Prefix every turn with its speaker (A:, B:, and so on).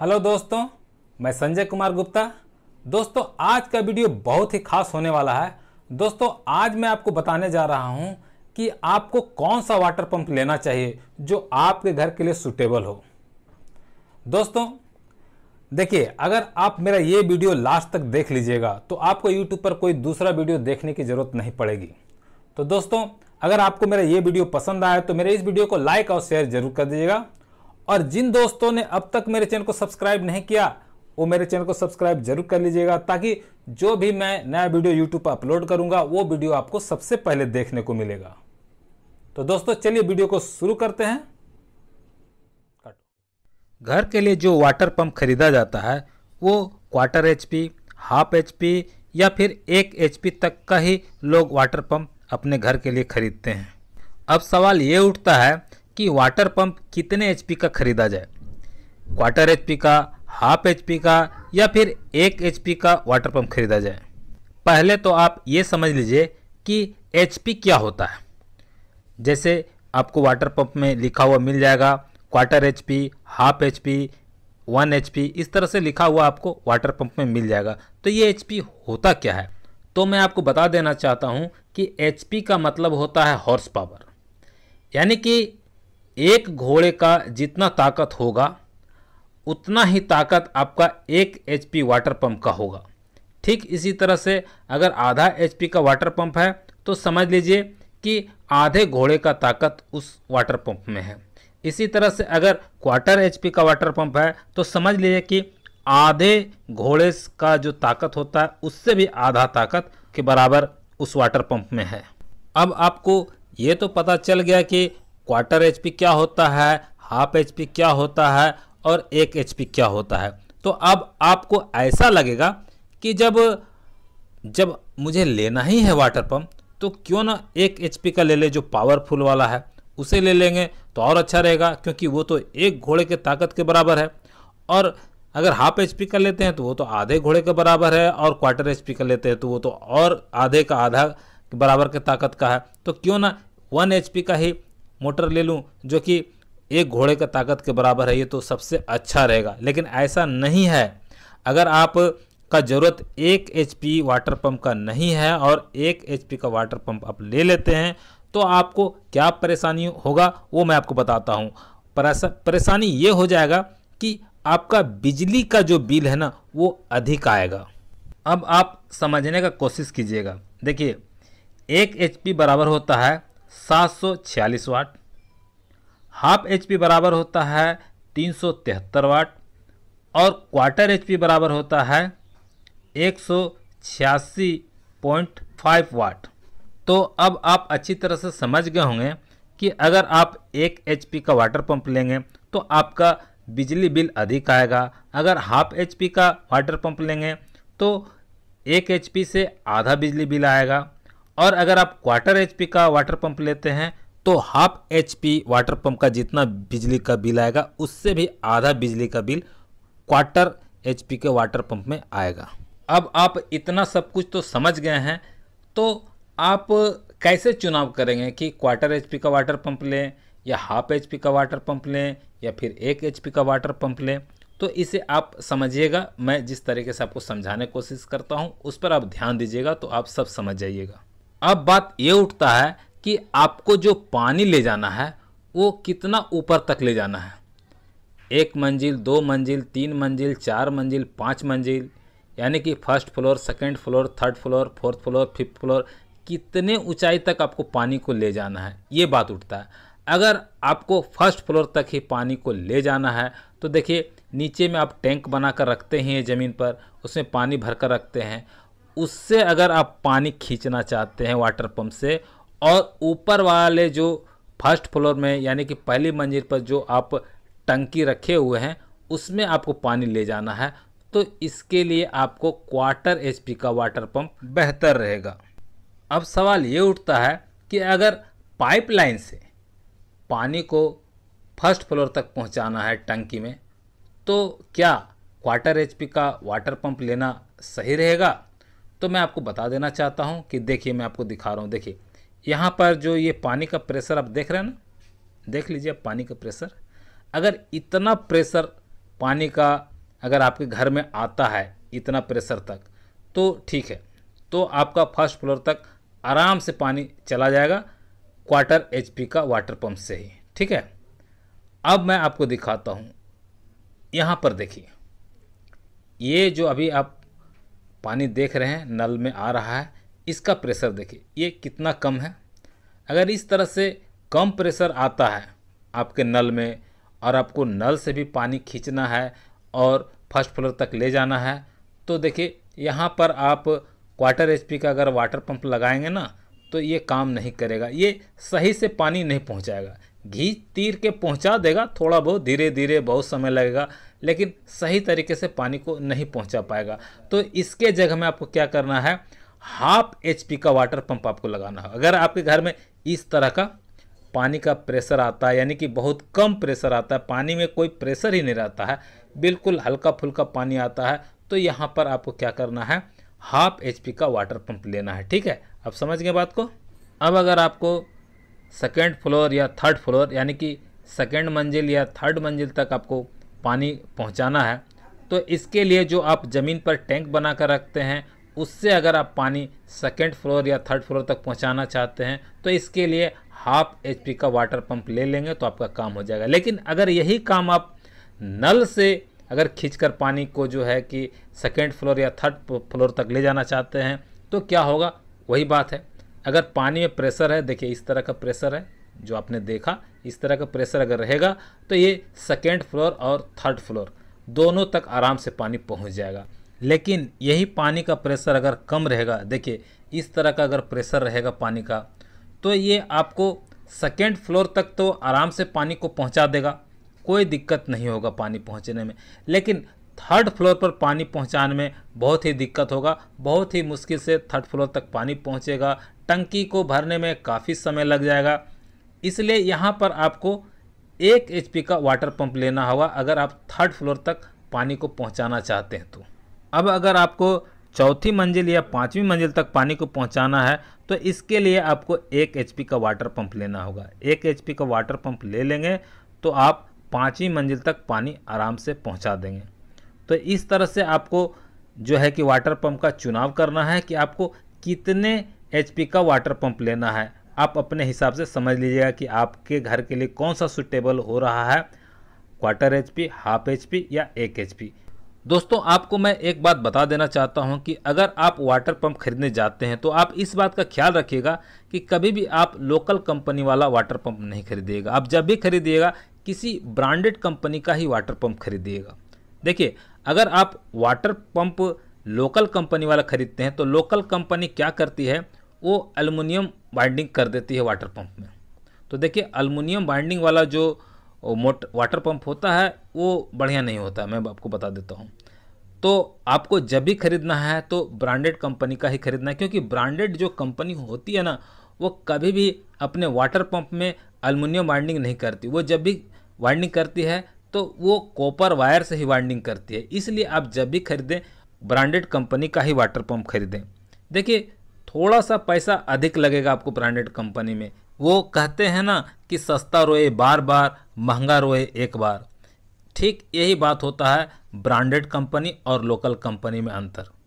A: hello दोस्तों मैं संजय कुमार गुप्ता दोस्तों आज का वीडियो बहुत ही खास होने वाला है दोस्तों आज मैं आपको बताने जा रहा हूं कि आपको कौन सा वाटर पंप लेना चाहिए जो आपके घर के लिए सुटेबल हो दोस्तों देखिए अगर आप मेरा ये वीडियो लास्ट तक देख लीजिएगा तो आपको यूट्यूब पर कोई दूसरा वीडियो देखने की ज़रूरत नहीं पड़ेगी तो दोस्तों अगर आपको मेरा ये वीडियो पसंद आया तो मेरे इस वीडियो को लाइक और शेयर जरूर कर दीजिएगा और जिन दोस्तों ने अब तक मेरे चैनल को सब्सक्राइब नहीं किया वो मेरे चैनल को सब्सक्राइब जरूर कर लीजिएगा ताकि जो भी मैं नया वीडियो यूट्यूब पर अपलोड करूंगा वो वीडियो आपको सबसे पहले देखने को मिलेगा तो दोस्तों चलिए वीडियो को शुरू करते हैं घर के लिए जो वाटर पंप खरीदा जाता है वो क्वार्टर एच हाफ एच या फिर एक एच तक का ही लोग वाटर पंप अपने घर के लिए खरीदते हैं अब सवाल ये उठता है कि वाटर पंप कितने एच का खरीदा जाए क्वार्टर एच का हाफ एच का या फिर एक एच का वाटर पंप खरीदा जाए पहले तो आप ये समझ लीजिए कि एच क्या होता है जैसे आपको वाटर पंप में लिखा हुआ मिल जाएगा quarter H P half H P one H P इस तरह से लिखा हुआ आपको वाटर पंप में मिल जाएगा तो ये एच पी होता क्या है तो मैं आपको बता देना चाहता हूँ कि एच पी का मतलब होता है हॉर्स पावर यानी कि एक घोड़े का जितना ताकत होगा उतना ही ताकत आपका एक एच वाटर पंप का होगा ठीक इसी तरह से अगर आधा एच का वाटर पंप है तो समझ लीजिए कि आधे घोड़े का ताकत उस वाटर पंप में है इसी तरह से अगर क्वार्टर एच का वाटर पंप है तो समझ लीजिए कि आधे घोड़े का जो ताकत होता है उससे भी आधा ताकत के बराबर उस वाटर पंप में है अब आपको ये तो पता चल गया कि क्वार्टर एच क्या होता है हाफ एच क्या होता है और एक एच क्या होता है तो अब आपको ऐसा लगेगा कि जब जब मुझे लेना ही है वाटर पम्प तो क्यों ना एक एच का ले ले जो पावरफुल वाला है उसे ले लेंगे तो और अच्छा रहेगा क्योंकि वो तो एक घोड़े के ताकत के बराबर है और अगर हाफ एच का लेते हैं तो वो तो आधे घोड़े के बराबर है और क्वार्टर एच का लेते हैं तो वो तो और आधे का आधा बराबर के ताकत का है तो क्यों ना वन एच का ही मोटर ले लूँ जो कि एक घोड़े का ताकत के बराबर है ये तो सबसे अच्छा रहेगा लेकिन ऐसा नहीं है अगर आप का ज़रूरत एक एच पी वाटर पम्प का नहीं है और एक एच पी का वाटर पम्प आप ले लेते हैं तो आपको क्या परेशानी होगा वो मैं आपको बताता हूँ परेशानी ये हो जाएगा कि आपका बिजली का जो बिल है ना वो अधिक आएगा अब आप समझने का कोशिश कीजिएगा देखिए एक एच बराबर होता है 746 वाट हाफ एच पी बराबर होता है 373 वाट और क्वार्टर एच पी बराबर होता है 186.5 वाट तो अब आप अच्छी तरह से समझ गए होंगे कि अगर आप एक एच पी का वाटर पंप लेंगे तो आपका बिजली बिल अधिक आएगा अगर हाफ एच पी का वाटर पंप लेंगे तो एक एच पी से आधा बिजली बिल आएगा और अगर आप क्वार्टर एचपी का वाटर पंप लेते हैं तो हाफ एचपी वाटर पंप का जितना बिजली का बिल आएगा उससे भी आधा बिजली का बिल क्वार्टर एचपी के वाटर पंप में आएगा अब आप इतना सब कुछ तो समझ गए हैं तो आप कैसे चुनाव करेंगे कि क्वार्टर एचपी का वाटर पंप लें या हाफ एचपी का वाटर पंप लें या फिर एक एचपी का वाटर पंप लें तो इसे आप समझिएगा मैं जिस तरीके से आपको समझाने की कोशिश करता हूँ उस पर आप ध्यान दीजिएगा तो आप सब समझ जाइएगा अब बात ये उठता है कि आपको जो पानी ले जाना है वो कितना ऊपर तक ले जाना है एक मंजिल दो मंजिल तीन मंजिल चार मंजिल पाँच मंजिल यानी कि first floor second floor third floor fourth floor fifth floor कितने ऊंचाई तक आपको पानी को ले जाना है ये बात उठता है अगर आपको फर्स्ट फ्लोर तक ही पानी को ले जाना है तो देखिए नीचे में आप टैंक बनाकर रखते हैं ज़मीन पर उसमें पानी भरकर रखते हैं उससे अगर आप पानी खींचना चाहते हैं वाटर पंप से और ऊपर वाले जो फर्स्ट फ्लोर में यानी कि पहली मंजिल पर जो आप टंकी रखे हुए हैं उसमें आपको पानी ले जाना है तो इसके लिए आपको क्वार्टर एचपी का वाटर पंप बेहतर रहेगा अब सवाल ये उठता है कि अगर पाइपलाइन से पानी को फर्स्ट फ्लोर तक पहुंचाना है टंकी में तो क्या क्वार्टर एचपी का वाटर पंप लेना सही रहेगा तो मैं आपको बता देना चाहता हूँ कि देखिए मैं आपको दिखा रहा हूँ देखिए यहाँ पर जो ये पानी का प्रेशर आप देख रहे हैं ना देख लीजिए आप पानी का प्रेशर अगर इतना प्रेशर पानी का अगर आपके घर में आता है इतना प्रेशर तक तो ठीक है तो आपका फर्स्ट फ्लोर तक आराम से पानी चला जाएगा क्वार्टर एचपी का वाटर पंप से ही ठीक है अब मैं आपको दिखाता हूँ यहाँ पर देखिए ये जो अभी आप पानी देख रहे हैं नल में आ रहा है इसका प्रेशर देखिए ये कितना कम है अगर इस तरह से कम प्रेशर आता है आपके नल में और आपको नल से भी पानी खींचना है और फर्स्ट फ्लोर तक ले जाना है तो देखिए यहाँ पर आप क्वार्टर एच का अगर वाटर पंप लगाएंगे ना तो ये काम नहीं करेगा ये सही से पानी नहीं पहुँचाएगा घी तीर के पहुँचा देगा थोड़ा बहुत धीरे धीरे बहुत समय लगेगा लेकिन सही तरीके से पानी को नहीं पहुंचा पाएगा तो इसके जगह में आपको क्या करना है हाफ एच का वाटर पंप आपको लगाना है अगर आपके घर में इस तरह का पानी का प्रेशर आता है यानी कि बहुत कम प्रेशर आता है पानी में कोई प्रेशर ही नहीं रहता है बिल्कुल हल्का फुल्का पानी आता है तो यहाँ पर आपको क्या करना है हाफ एच का वाटर पंप लेना है ठीक है आप समझ गए बात को अब अगर आपको सेकेंड फ्लोर या थर्ड फ्लोर यानी कि सेकेंड मंजिल या थर्ड मंजिल तक आपको पानी पहुंचाना है तो इसके लिए जो आप ज़मीन पर टैंक बना कर रखते हैं उससे अगर आप पानी सेकेंड फ्लोर या थर्ड फ्लोर तक पहुंचाना चाहते हैं तो इसके लिए हाफ एच का वाटर पंप ले लेंगे तो आपका काम हो जाएगा लेकिन अगर यही काम आप नल से अगर खींचकर पानी को जो है कि सेकेंड फ्लोर या थर्ड फ्लोर तक ले जाना चाहते हैं तो क्या होगा वही बात है अगर पानी में प्रेशर है देखिए इस तरह का प्रेशर है जो आपने देखा इस तरह का प्रेशर अगर रहेगा तो ये सेकेंड फ्लोर और थर्ड फ्लोर दोनों तक आराम से पानी पहुंच जाएगा लेकिन यही पानी का प्रेशर अगर कम रहेगा देखिए इस तरह का अगर प्रेशर रहेगा पानी का तो ये आपको सेकेंड फ्लोर तक तो आराम से पानी को पहुंचा देगा कोई दिक्कत नहीं होगा पानी पहुंचने में लेकिन थर्ड फ्लोर पर पानी पहुंचाने में बहुत ही दिक्कत होगा बहुत ही मुश्किल से थर्ड फ्लोर तक पानी पहुँचेगा टंकी को भरने में काफ़ी समय लग जाएगा इसलिए यहाँ पर आपको एक एच का वाटर पंप लेना होगा अगर आप थर्ड फ्लोर तक पानी को पहुँचाना चाहते हैं तो अब अगर आपको चौथी मंजिल या पाँचवीं मंजिल तक पानी को पहुँचाना है तो इसके लिए आपको एक एच का वाटर पंप लेना होगा एक एच का वाटर पंप ले लेंगे तो आप पाँचवीं मंजिल तक पानी आराम से पहुँचा देंगे तो इस तरह से आपको जो है कि वाटर पंप का चुनाव करना है कि आपको कितने एच का वाटर पंप लेना है आप अपने हिसाब से समझ लीजिएगा कि आपके घर के लिए कौन सा सुटेबल हो रहा है quarter H P half H P या एक एच पी दोस्तों आपको मैं एक बात बता देना चाहता हूं कि अगर आप वाटर पंप खरीदने जाते हैं तो आप इस बात का ख्याल रखिएगा कि कभी भी आप लोकल कंपनी वाला वाटर पंप नहीं खरीदिएगा आप जब भी खरीदिएगा किसी ब्रांडेड कंपनी का ही वाटर पंप खरीदिएगा देखिए अगर आप वाटर पंप लोकल कंपनी वाला खरीदते हैं तो लोकल कंपनी क्या करती है वो अल्मोनियम बाइंडिंग कर देती है वाटर पंप में तो देखिए अलमुनियम बाइंडिंग वाला जो मोट वाटर पंप होता है वो बढ़िया नहीं होता मैं आपको बता देता हूँ तो आपको जब भी खरीदना है तो ब्रांडेड कंपनी का ही खरीदना है क्योंकि ब्रांडेड जो कंपनी होती है ना वो कभी भी अपने वाटर पंप में अलमुनियम वाइंडिंग नहीं करती वो जब भी वाइंडिंग करती है तो वो कॉपर वायर से ही वाइंडिंग करती है इसलिए आप जब भी खरीदें ब्रांडेड कंपनी का ही वाटर पंप खरीदें देखिए थोड़ा सा पैसा अधिक लगेगा आपको ब्रांडेड कंपनी में वो कहते हैं ना कि सस्ता रोए बार बार महंगा रोए एक बार ठीक यही बात होता है ब्रांडेड कंपनी और लोकल कंपनी में अंतर